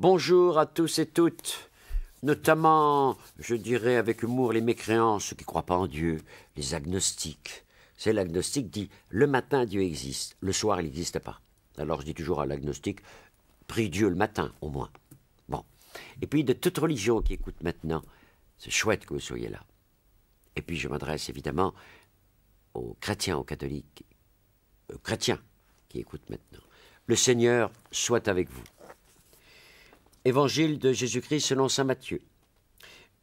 Bonjour à tous et toutes, notamment, je dirais avec humour, les mécréants, ceux qui ne croient pas en Dieu, les agnostiques. C'est l'agnostique dit le matin Dieu existe, le soir il n'existe pas. Alors je dis toujours à l'agnostique, prie Dieu le matin au moins. Bon. Et puis de toute religion qui écoute maintenant, c'est chouette que vous soyez là. Et puis je m'adresse évidemment aux chrétiens, aux catholiques, aux euh, chrétiens qui écoutent maintenant. Le Seigneur soit avec vous. Évangile de Jésus-Christ selon Saint Matthieu.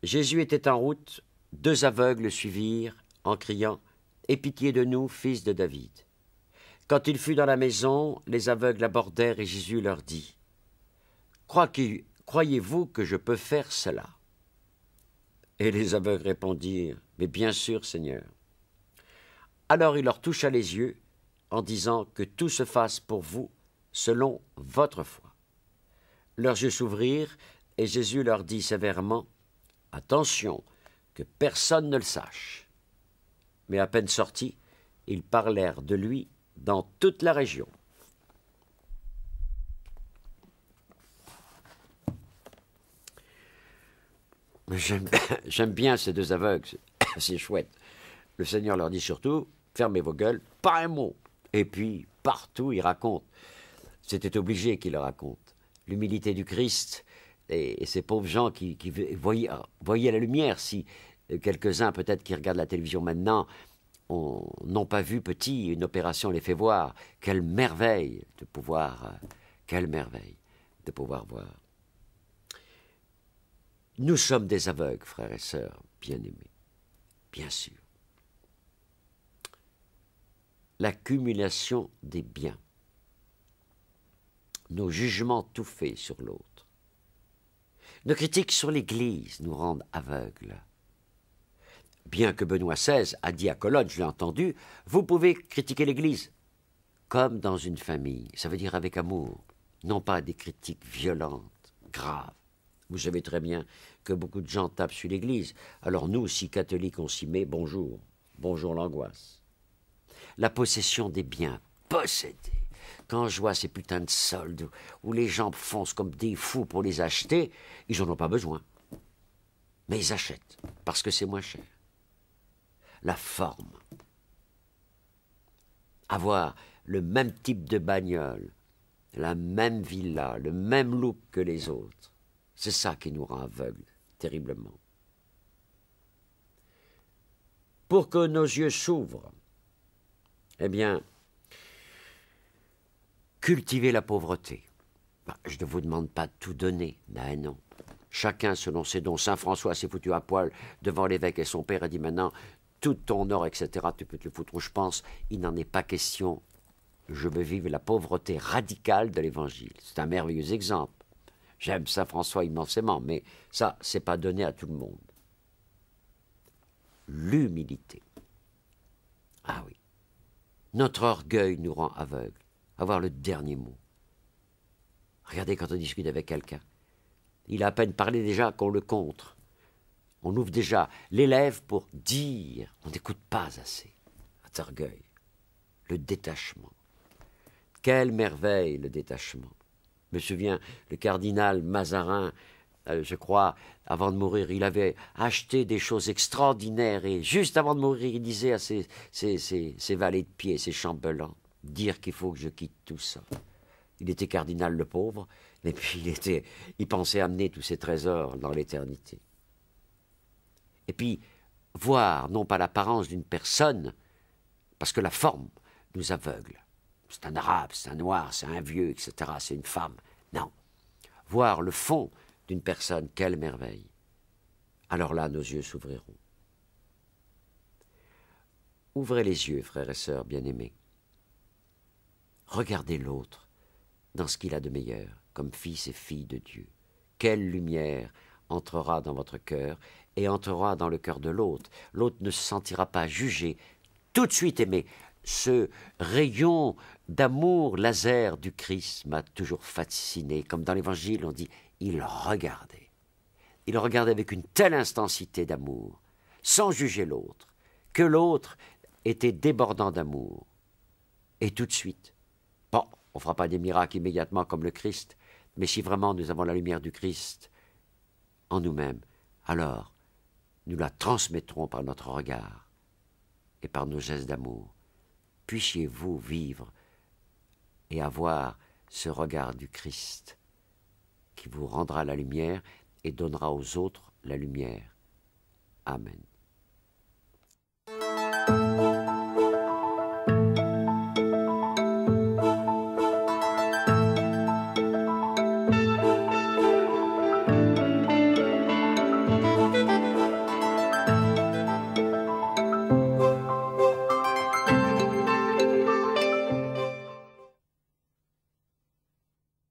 Jésus était en route, deux aveugles le suivirent en criant Aie pitié de nous, fils de David. Quand il fut dans la maison, les aveugles abordèrent et Jésus leur dit Croyez-vous que je peux faire cela Et les aveugles répondirent Mais bien sûr, Seigneur. Alors il leur toucha les yeux en disant Que tout se fasse pour vous selon votre foi. Leurs yeux s'ouvrirent, et Jésus leur dit sévèrement Attention, que personne ne le sache. Mais à peine sortis, ils parlèrent de lui dans toute la région. J'aime bien ces deux aveugles, c'est chouette. Le Seigneur leur dit surtout fermez vos gueules, pas un mot. Et puis, partout, ils racontent. C'était obligé qu'ils le racontent l'humilité du Christ et, ces pauvres gens qui, voyaient, la lumière. Si euh, quelques-uns, peut-être, qui regardent la télévision maintenant, n'ont pas vu petit une opération les fait voir, quelle merveille de pouvoir, euh, quelle merveille de pouvoir voir. Nous sommes des aveugles, frères et sœurs, bien-aimés, bien sûr. L'accumulation des biens nos jugements tout faits sur l'autre. Nos critiques sur l'Église nous rendent aveugles. Bien que Benoît XVI a dit à Cologne, je l'ai entendu, vous pouvez critiquer l'Église, comme dans une famille, ça veut dire avec amour, non pas des critiques violentes, graves. Vous savez très bien que beaucoup de gens tapent sur l'Église, alors nous, si catholiques, on s'y met, bonjour, bonjour l'angoisse. La possession des biens, possédés quand je vois ces putains de soldes où les gens foncent comme des fous pour les acheter, ils n'en ont pas besoin. Mais ils achètent parce que c'est moins cher. La forme. Avoir le même type de bagnole, la même villa, le même look que les autres, c'est ça qui nous rend aveugles terriblement. Pour que nos yeux s'ouvrent, eh bien, cultiver la pauvreté. Bah, je ne vous demande pas de tout donner, mais non. Chacun selon ses dons. Saint François s'est foutu à poil devant l'évêque et son père a dit maintenant, tout ton or, etc., tu peux te le foutre je pense. Il n'en est pas question. Je veux vivre la pauvreté radicale de l'Évangile. C'est un merveilleux exemple. J'aime Saint François immensément, mais ça, c'est pas donné à tout le monde. L'humilité. Ah oui. Notre orgueil nous rend aveugles avoir le dernier mot. Regardez quand on discute avec quelqu'un. Il a à peine parlé déjà qu'on le contre. On ouvre déjà l'élève pour dire. On n'écoute pas assez. À Targueil, le détachement. Quelle merveille le détachement. Je me souviens, le cardinal Mazarin, euh, je crois, avant de mourir, il avait acheté des choses extraordinaires et juste avant de mourir, il disait à ses, ses, ses valets de pied, ses chambellans dire qu'il faut que je quitte tout ça. Il était cardinal le pauvre, mais puis il, était, il pensait amener tous ses trésors dans l'éternité. Et puis, voir non pas l'apparence d'une personne, parce que la forme nous aveugle. C'est un arabe, c'est un noir, c'est un vieux, etc., c'est une femme. Non. Voir le fond d'une personne, quelle merveille. Alors là, nos yeux s'ouvriront. Ouvrez les yeux, frères et sœurs bien-aimés. Regardez l'autre dans ce qu'il a de meilleur, comme fils et fille de Dieu. Quelle lumière entrera dans votre cœur et entrera dans le cœur de l'autre. L'autre ne se sentira pas jugé, tout de suite aimé. Ce rayon d'amour laser du Christ m'a toujours fasciné. Comme dans l'Évangile, on dit, il regardait. Il regardait avec une telle intensité d'amour, sans juger l'autre, que l'autre était débordant d'amour. Et tout de suite, Bon, on ne fera pas des miracles immédiatement comme le Christ, mais si vraiment nous avons la lumière du Christ en nous-mêmes, alors nous la transmettrons par notre regard et par nos gestes d'amour. Puissiez-vous vivre et avoir ce regard du Christ qui vous rendra la lumière et donnera aux autres la lumière. Amen.